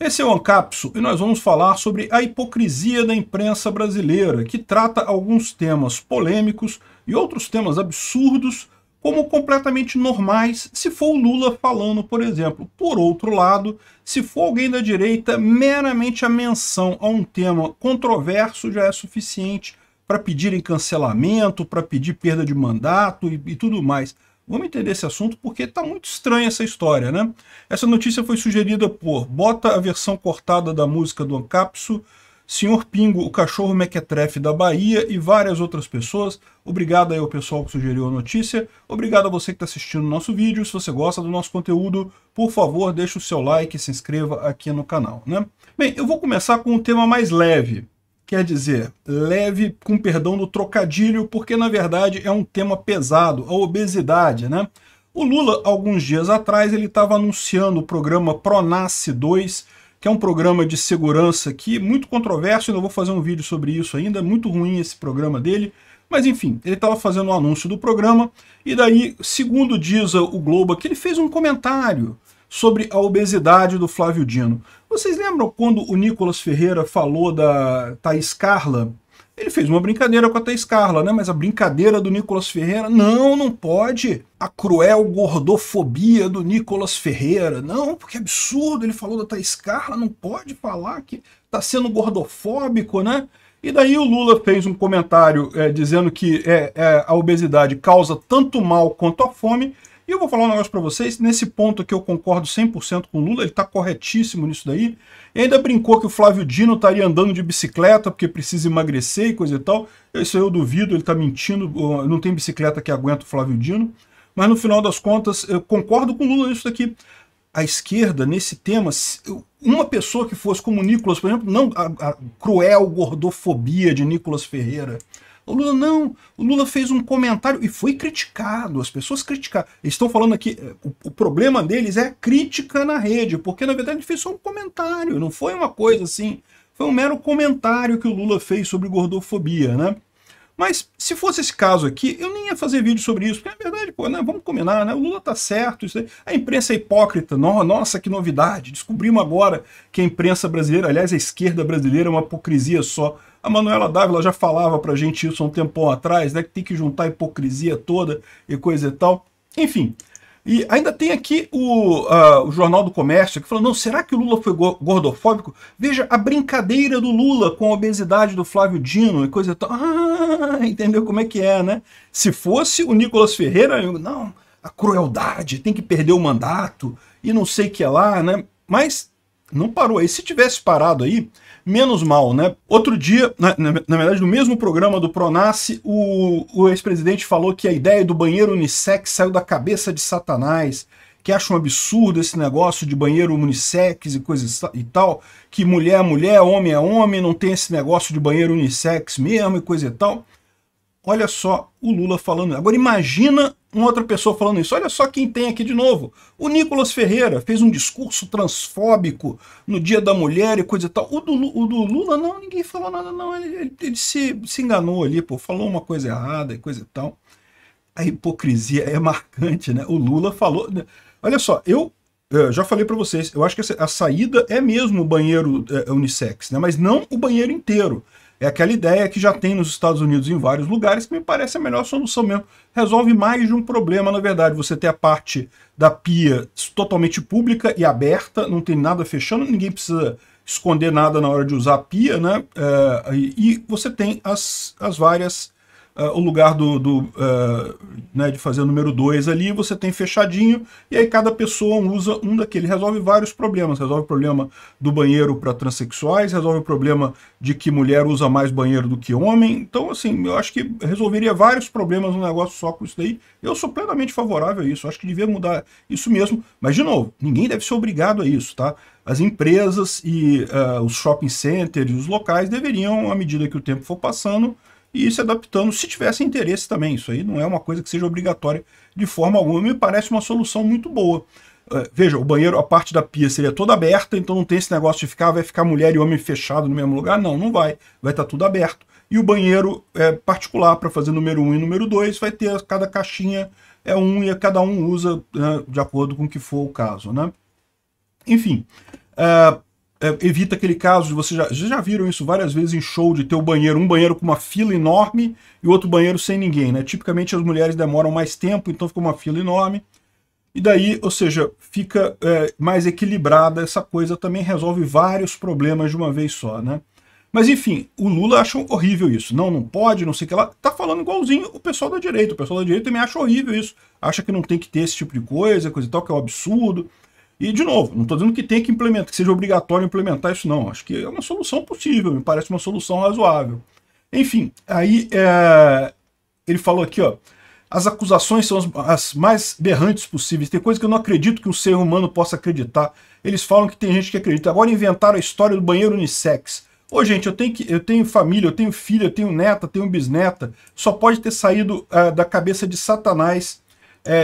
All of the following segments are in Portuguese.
Esse é o Ancapso e nós vamos falar sobre a hipocrisia da imprensa brasileira, que trata alguns temas polêmicos e outros temas absurdos como completamente normais, se for o Lula falando, por exemplo. Por outro lado, se for alguém da direita, meramente a menção a um tema controverso já é suficiente para pedirem cancelamento, para pedir perda de mandato e, e tudo mais. Vamos entender esse assunto porque está muito estranha essa história, né? Essa notícia foi sugerida por Bota a versão cortada da música do Ancapso, Senhor Pingo, o cachorro mequetrefe da Bahia e várias outras pessoas. Obrigado aí ao pessoal que sugeriu a notícia. Obrigado a você que está assistindo o nosso vídeo. Se você gosta do nosso conteúdo, por favor, deixe o seu like e se inscreva aqui no canal, né? Bem, eu vou começar com um tema mais leve. Quer dizer, leve com perdão do trocadilho, porque na verdade é um tema pesado, a obesidade, né? O Lula, alguns dias atrás, ele estava anunciando o programa Pronace 2, que é um programa de segurança que é muito controverso, ainda vou fazer um vídeo sobre isso ainda, é muito ruim esse programa dele, mas enfim, ele estava fazendo o um anúncio do programa, e daí, segundo diz o Globo, que ele fez um comentário sobre a obesidade do Flávio Dino. Vocês lembram quando o Nicolas Ferreira falou da Thaís Carla? Ele fez uma brincadeira com a Thaís Carla, né? Mas a brincadeira do Nicolas Ferreira, não, não pode. A cruel gordofobia do Nicolas Ferreira, não, porque é absurdo, ele falou da Thaís Carla, não pode falar que tá sendo gordofóbico, né? E daí o Lula fez um comentário é, dizendo que é, é, a obesidade causa tanto mal quanto a fome, e eu vou falar um negócio para vocês, nesse ponto que eu concordo 100% com o Lula, ele está corretíssimo nisso daí. Ele ainda brincou que o Flávio Dino estaria andando de bicicleta porque precisa emagrecer e coisa e tal. Isso eu duvido, ele está mentindo, não tem bicicleta que aguenta o Flávio Dino. Mas no final das contas, eu concordo com o Lula nisso daqui. A esquerda, nesse tema, uma pessoa que fosse como o Nicolas, por exemplo, não a, a cruel gordofobia de Nicolas Ferreira, o Lula não. O Lula fez um comentário e foi criticado. As pessoas criticaram. Eles estão falando aqui. Eh, o, o, problema deles é a crítica na rede, porque na verdade ele fez só um comentário. Não foi uma coisa assim. Foi um mero comentário que o Lula fez sobre gordofobia, né? Mas se fosse esse caso aqui, eu nem ia fazer vídeo sobre isso, porque na verdade, pô, né, vamos combinar, né? O Lula tá certo, isso aí. a imprensa é hipócrita, no, nossa, que novidade. Descobrimos agora que a imprensa brasileira, aliás, a esquerda brasileira é uma hipocrisia só. A Manuela Dávila já falava pra gente isso há um tempão atrás, né? Que tem que juntar a hipocrisia toda e coisa e tal. Enfim. E ainda tem aqui o, uh, o Jornal do Comércio que falou: não, será que o Lula foi gordofóbico? Veja a brincadeira do Lula com a obesidade do Flávio Dino e coisa e tal. Ah, entendeu como é que é, né? Se fosse o Nicolas Ferreira, eu, não, a crueldade, tem que perder o mandato e não sei o que é lá, né? Mas não parou aí. Se tivesse parado aí, menos mal, né? Outro dia, na, na, na verdade, no mesmo programa do Pronace, o, o ex-presidente falou que a ideia do banheiro unissex saiu da cabeça de Satanás, que acha um absurdo esse negócio de banheiro unissex e coisas e tal, que mulher é mulher, homem é homem, não tem esse negócio de banheiro unissex mesmo e coisa e tal. Olha só o Lula falando. Agora imagina uma outra pessoa falando isso. Olha só quem tem aqui de novo. O Nicolas Ferreira fez um discurso transfóbico no Dia da Mulher e coisa e tal. O do, o do Lula, não, ninguém falou nada, não. Ele, ele se, se enganou ali, pô, falou uma coisa errada e coisa e tal. A hipocrisia é marcante, né? O Lula falou. Né? Olha só, eu eu eh, já falei para vocês, eu acho que a saída é mesmo o banheiro é, eh, unissex, né? mas não o banheiro inteiro. É aquela ideia que já tem nos Estados Unidos em vários lugares, que me parece a melhor solução mesmo. Resolve mais de um problema, na verdade. Você tem a parte da pia totalmente pública e aberta, não tem nada fechando, ninguém precisa esconder nada na hora de usar a pia, né? É, e, você tem as, as várias uh, o lugar do, do uh, né, de fazer o número 2 ali, você tem fechadinho, e aí cada pessoa usa um daquele. Resolve vários problemas. Resolve o problema do banheiro para transexuais, resolve o problema de que mulher usa mais banheiro do que homem. Então, assim, eu acho que resolveria vários problemas no negócio só com isso daí. Eu sou plenamente favorável a isso. acho que devia mudar isso mesmo. Mas, de novo, ninguém deve ser obrigado a isso, tá? as empresas e uh, os shopping centers, e os locais deveriam, à medida que o tempo for passando, e se adaptando se tivesse interesse também. Isso aí não é uma coisa que seja obrigatória de forma alguma. Me parece uma solução muito boa. Uh, veja, o banheiro, a parte da pia seria toda aberta, então não tem esse negócio de ficar, vai ficar mulher e homem fechado no mesmo lugar. Não, não vai. Vai estar tá tudo aberto. E o banheiro é, particular para fazer número 1 um e número 2 vai ter cada caixinha é um e cada um usa né, de acordo com o que for o caso. Né? Enfim, uh, é, evita aquele caso de vocês já, vocês já viram isso várias vezes em show de ter o banheiro, um banheiro com uma fila enorme e outro banheiro sem ninguém, né? Tipicamente as mulheres demoram mais tempo, então fica uma fila enorme. E daí, ou seja, fica é, mais equilibrada essa coisa, também resolve vários problemas de uma vez só, né? Mas enfim, o Lula acha horrível isso. Não, não pode, não sei o que lá. Tá falando igualzinho o pessoal da direita. O pessoal da direita também acha horrível isso. Acha que não tem que ter esse tipo de coisa, coisa e tal, que é um absurdo. E, de novo, não estou dizendo que tem que implementar, que seja obrigatório implementar isso, não. Acho que é uma solução possível, me parece uma solução razoável. Enfim, aí é... ele falou aqui, ó. As acusações são as mais berrantes possíveis. Tem coisa que eu não acredito que um ser humano possa acreditar. Eles falam que tem gente que acredita. Agora inventaram a história do banheiro unissex. Ô, gente, eu tenho, que, eu tenho família, eu tenho filha, eu tenho neta, tenho bisneta. Só pode ter saído uh, da cabeça de Satanás,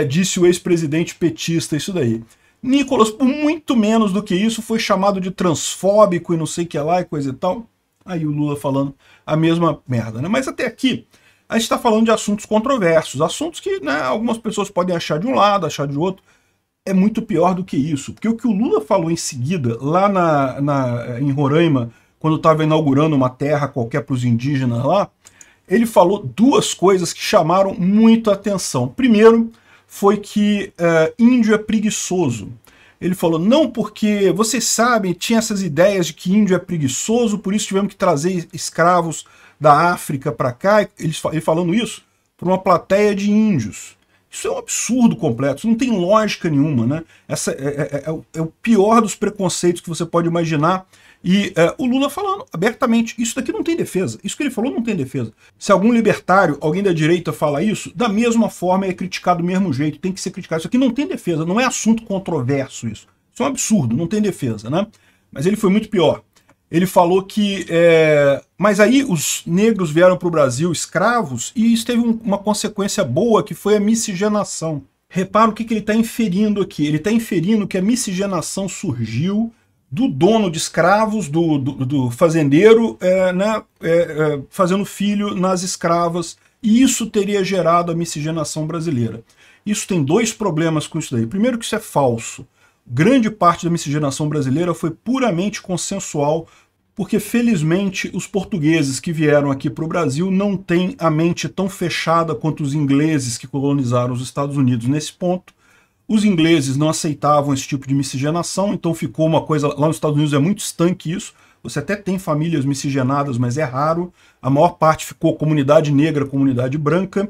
uh, disse o ex-presidente petista, isso daí. Nicolas, por muito menos do que isso, foi chamado de transfóbico e não sei o que lá e coisa e tal. Aí o Lula falando a mesma merda, né? Mas até aqui, a gente está falando de assuntos controversos, assuntos que né, algumas pessoas podem achar de um lado, achar de outro. É muito pior do que isso, porque o que o Lula falou em seguida, lá na, na em Roraima, quando estava inaugurando uma terra qualquer para os indígenas lá, ele falou duas coisas que chamaram muito atenção. Primeiro, foi que uh, índio é preguiçoso. Ele falou, não porque, vocês sabem, tinha essas ideias de que índio é preguiçoso, por isso tivemos que trazer escravos da África para cá, ele, falando isso para uma plateia de índios. Isso é um absurdo completo, isso não tem lógica nenhuma, né? Essa é, é, é, é, é o pior dos preconceitos que você pode imaginar. E é, o Lula falando abertamente, isso daqui não tem defesa, isso que ele falou não tem defesa. Se algum libertário, alguém da direita fala isso, da mesma forma é criticado do mesmo jeito, tem que ser criticado. Isso aqui não tem defesa, não é assunto controverso isso. Isso é um absurdo, não tem defesa, né? Mas ele foi muito pior ele falou que... É, mas aí os negros vieram para o Brasil escravos e isso teve um, uma consequência boa, que foi a miscigenação. Repara o que, que ele está inferindo aqui. Ele está inferindo que a miscigenação surgiu do dono de escravos, do, do, do fazendeiro, é, né, é, é, fazendo filho nas escravas. E isso teria gerado a miscigenação brasileira. Isso tem dois problemas com isso daí. Primeiro que isso é falso. Grande parte da miscigenação brasileira foi puramente consensual porque felizmente os portugueses que vieram aqui para o Brasil não têm a mente tão fechada quanto os ingleses que colonizaram os Estados Unidos nesse ponto. Os ingleses não aceitavam esse tipo de miscigenação, então ficou uma coisa... Lá nos Estados Unidos é muito estanque isso. Você até tem famílias miscigenadas, mas é raro. A maior parte ficou comunidade negra, comunidade branca.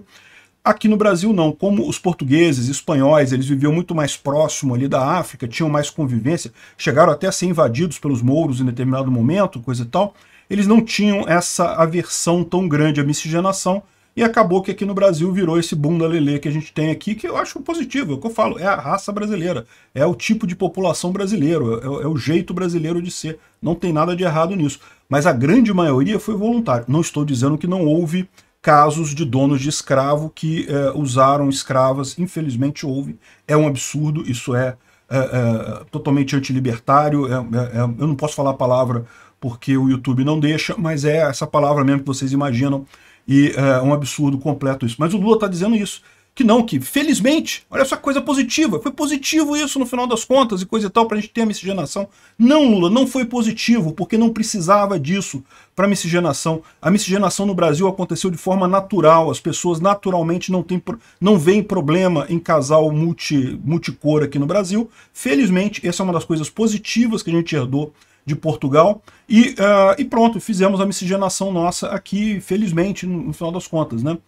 Aqui no Brasil não, como os portugueses, espanhóis, eles viviam muito mais próximo ali da África, tinham mais convivência, chegaram até a ser invadidos pelos mouros em determinado momento, coisa e tal, eles não tinham essa aversão tão grande à miscigenação, e acabou que aqui no Brasil virou esse bunda lelê que a gente tem aqui, que eu acho positivo, é o que eu falo, é a raça brasileira, é o tipo de população brasileiro, é, é o jeito brasileiro de ser, não tem nada de errado nisso. Mas a grande maioria foi voluntário. Não estou dizendo que não houve casos de donos de escravo que é, usaram escravas, infelizmente houve, é um absurdo, isso é, é, é totalmente antilibertário, é, é, é, eu não posso falar a palavra porque o YouTube não deixa, mas é essa palavra mesmo que vocês imaginam, e é um absurdo completo isso. Mas o Lula está dizendo isso, que não, que felizmente, olha só coisa positiva, foi positivo isso no final das contas e coisa e tal para a gente ter a miscigenação. Não, Lula, não foi positivo, porque não precisava disso para miscigenação. A miscigenação no Brasil aconteceu de forma natural, as pessoas naturalmente não, tem, não veem problema em casal multi, multicor aqui no Brasil. Felizmente, essa é uma das coisas positivas que a gente herdou de Portugal. E, uh, e pronto, fizemos a miscigenação nossa aqui, felizmente, no, no final das contas, né?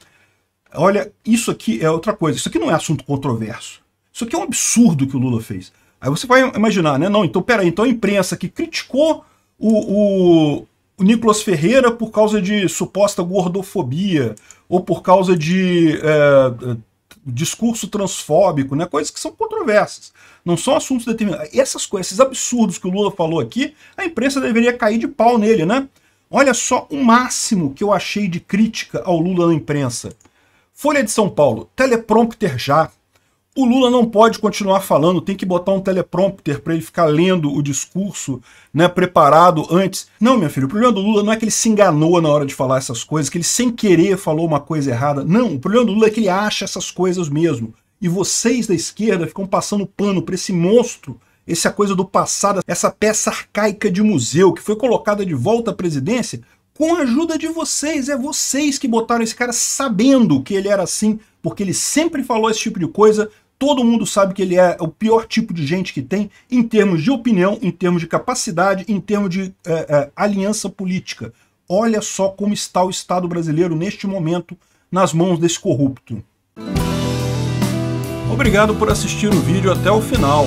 Olha, isso aqui é outra coisa. Isso aqui não é assunto controverso. Isso aqui é um absurdo que o Lula fez. Aí você vai imaginar, né? Não, então peraí, então a imprensa que criticou o, o, o Nicolas Ferreira por causa de suposta gordofobia ou por causa de é, discurso transfóbico, né? coisas que são controversas, não são assuntos determinados. Essas coisas, esses absurdos que o Lula falou aqui, a imprensa deveria cair de pau nele, né? Olha só o máximo que eu achei de crítica ao Lula na imprensa. Folha de São Paulo, teleprompter já. O Lula não pode continuar falando, tem que botar um teleprompter para ele ficar lendo o discurso, né, preparado antes. Não, minha filha, o problema do Lula não é que ele se enganou na hora de falar essas coisas, que ele sem querer falou uma coisa errada. Não, o problema do Lula é que ele acha essas coisas mesmo. E vocês da esquerda ficam passando pano para esse monstro, essa coisa do passado, essa peça arcaica de museu que foi colocada de volta à presidência com a ajuda de vocês. É vocês que botaram esse cara sabendo que ele era assim, porque ele sempre falou esse tipo de coisa. Todo mundo sabe que ele é o pior tipo de gente que tem em termos de opinião, em termos de capacidade, em termos de é, é, aliança política. Olha só como está o Estado brasileiro neste momento nas mãos desse corrupto. Obrigado por assistir o vídeo até o final.